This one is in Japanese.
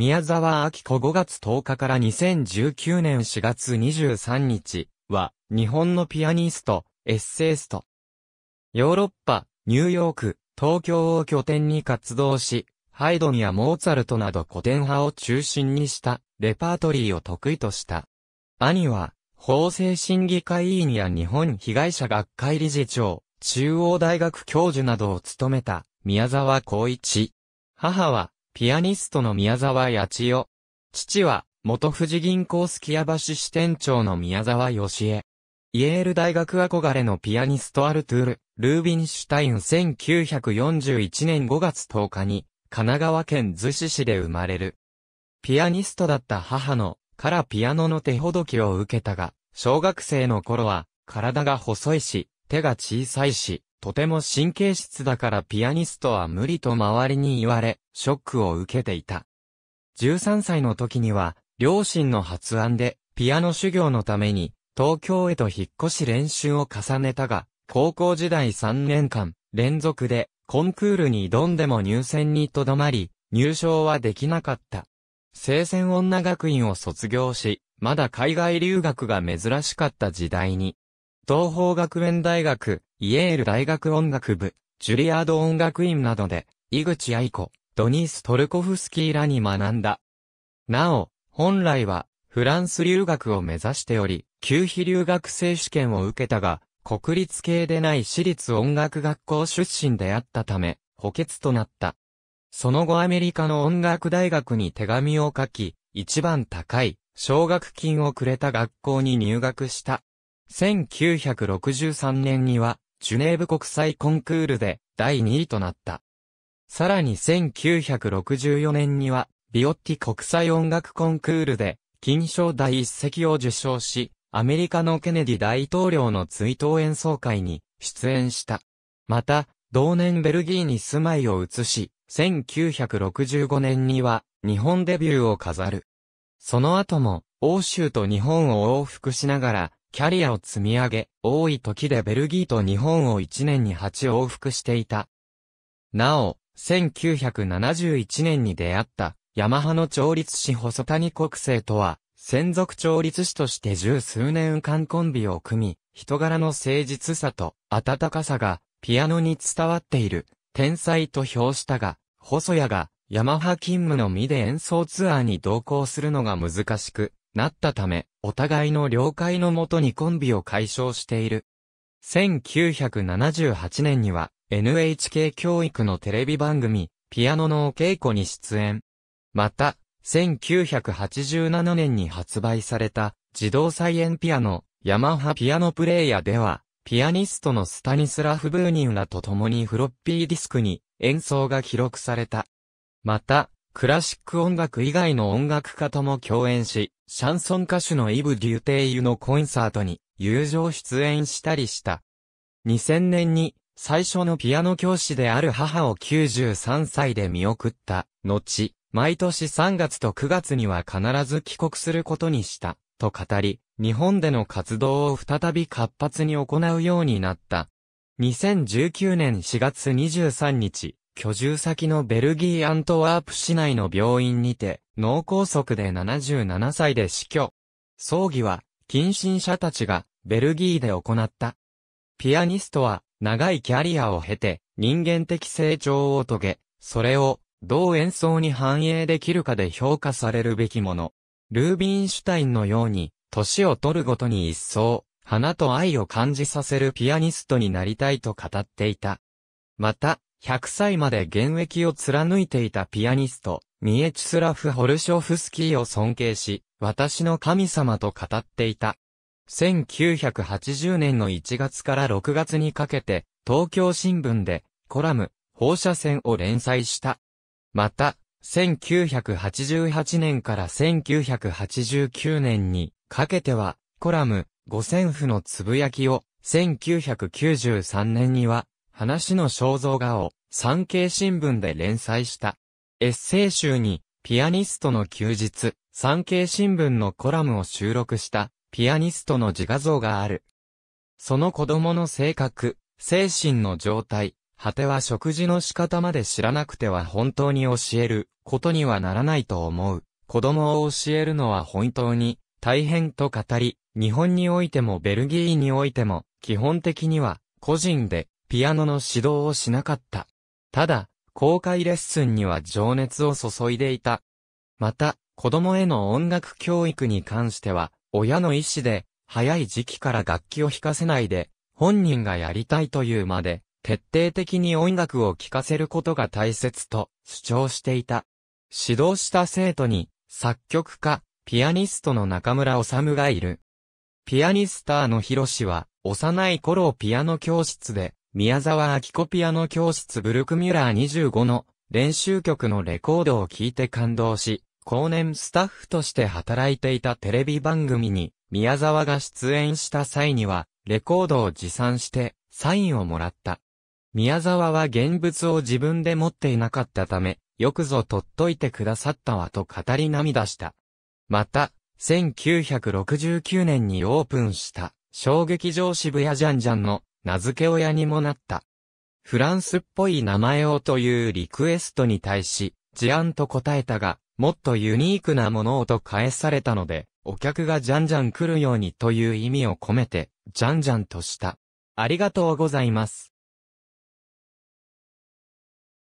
宮沢明子5月10日から2019年4月23日は、日本のピアニスト、エッセイスト。ヨーロッパ、ニューヨーク、東京を拠点に活動し、ハイドンやモーツァルトなど古典派を中心にしたレパートリーを得意とした。兄は、法制審議会委員や日本被害者学会理事長、中央大学教授などを務めた宮沢光一。母は、ピアニストの宮沢八千代。父は、元富士銀行すきや橋支店長の宮沢義恵。イェール大学憧れのピアニストアルトゥール、ルービンシュタイン1941年5月10日に、神奈川県逗子市で生まれる。ピアニストだった母の、からピアノの手ほどきを受けたが、小学生の頃は、体が細いし、手が小さいし、とても神経質だからピアニストは無理と周りに言われ、ショックを受けていた。13歳の時には、両親の発案で、ピアノ修行のために、東京へと引っ越し練習を重ねたが、高校時代3年間、連続で、コンクールに挑んでも入選にとどまり、入賞はできなかった。聖戦女学院を卒業し、まだ海外留学が珍しかった時代に、東方学園大学、イエール大学音楽部、ジュリアード音楽院などで、井口愛子、ドニース・トルコフスキーらに学んだ。なお、本来は、フランス留学を目指しており、旧非留学生試験を受けたが、国立系でない私立音楽学校出身であったため、補欠となった。その後アメリカの音楽大学に手紙を書き、一番高い、奨学金をくれた学校に入学した。1963年には、ジュネーブ国際コンクールで第2位となった。さらに1964年には、ビオッティ国際音楽コンクールで、金賞第一席を受賞し、アメリカのケネディ大統領の追悼演奏会に出演した。また、同年ベルギーに住まいを移し、1965年には日本デビューを飾る。その後も、欧州と日本を往復しながら、キャリアを積み上げ、多い時でベルギーと日本を1年に8往復していた。なお、1971年に出会った、ヤマハの調律師細谷国政とは、専属調律師として十数年間コンビを組み、人柄の誠実さと温かさが、ピアノに伝わっている、天才と評したが、細谷が、ヤマハ勤務の身で演奏ツアーに同行するのが難しく、なったため、お互いの了解のもとにコンビを解消している。1978年には NHK 教育のテレビ番組、ピアノのお稽古に出演。また、1987年に発売された、自動再演ピアノ、ヤマハピアノプレイヤーでは、ピアニストのスタニスラフ・ブーニンらと共にフロッピーディスクに演奏が記録された。また、クラシック音楽以外の音楽家とも共演し、シャンソン歌手のイブ・デュテイユのコンサートに友情出演したりした。2000年に最初のピアノ教師である母を93歳で見送った、後、毎年3月と9月には必ず帰国することにした、と語り、日本での活動を再び活発に行うようになった。2019年4月23日、居住先のベルギー・アントワープ市内の病院にて、脳梗塞で77歳で死去。葬儀は、近親者たちが、ベルギーで行った。ピアニストは、長いキャリアを経て、人間的成長を遂げ、それを、どう演奏に反映できるかで評価されるべきもの。ルービンシュタインのように、年を取るごとに一層、花と愛を感じさせるピアニストになりたいと語っていた。また、100歳まで現役を貫いていたピアニスト、ミエチスラフ・ホルショフスキーを尊敬し、私の神様と語っていた。1980年の1月から6月にかけて、東京新聞で、コラム、放射線を連載した。また、1988年から1989年にかけては、コラム、五線譜のつぶやきを、1993年には、話の肖像画を産経新聞で連載した。エッセイ集に、ピアニストの休日、産経新聞のコラムを収録した、ピアニストの自画像がある。その子供の性格、精神の状態、果ては食事の仕方まで知らなくては本当に教えることにはならないと思う。子供を教えるのは本当に大変と語り、日本においてもベルギーにおいても基本的には個人でピアノの指導をしなかった。ただ、公開レッスンには情熱を注いでいた。また、子供への音楽教育に関しては、親の意思で、早い時期から楽器を弾かせないで、本人がやりたいというまで、徹底的に音楽を聴かせることが大切と主張していた。指導した生徒に、作曲家、ピアニストの中村治がいる。ピアニスターの広氏は、幼い頃ピアノ教室で、宮沢明子ピアノ教室ブルクミュラー25の練習曲のレコードを聴いて感動し、後年スタッフとして働いていたテレビ番組に宮沢が出演した際には、レコードを持参してサインをもらった。宮沢は現物を自分で持っていなかったため、よくぞ取っといてくださったわと語り涙した。また、1969年にオープンした、衝撃場渋谷ジャンジャンの名付け親にもなった。フランスっぽい名前をというリクエストに対し、アンと答えたが、もっとユニークなものをと返されたので、お客がじゃんじゃん来るようにという意味を込めて、じゃんじゃんとした。ありがとうございます。